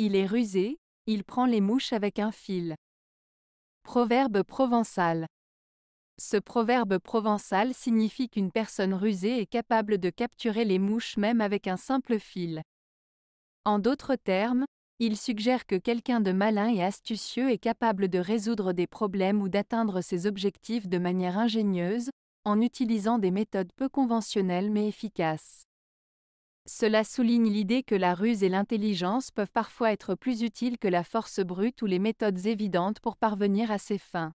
Il est rusé, il prend les mouches avec un fil. Proverbe provençal. Ce proverbe provençal signifie qu'une personne rusée est capable de capturer les mouches même avec un simple fil. En d'autres termes, il suggère que quelqu'un de malin et astucieux est capable de résoudre des problèmes ou d'atteindre ses objectifs de manière ingénieuse, en utilisant des méthodes peu conventionnelles mais efficaces. Cela souligne l'idée que la ruse et l'intelligence peuvent parfois être plus utiles que la force brute ou les méthodes évidentes pour parvenir à ses fins.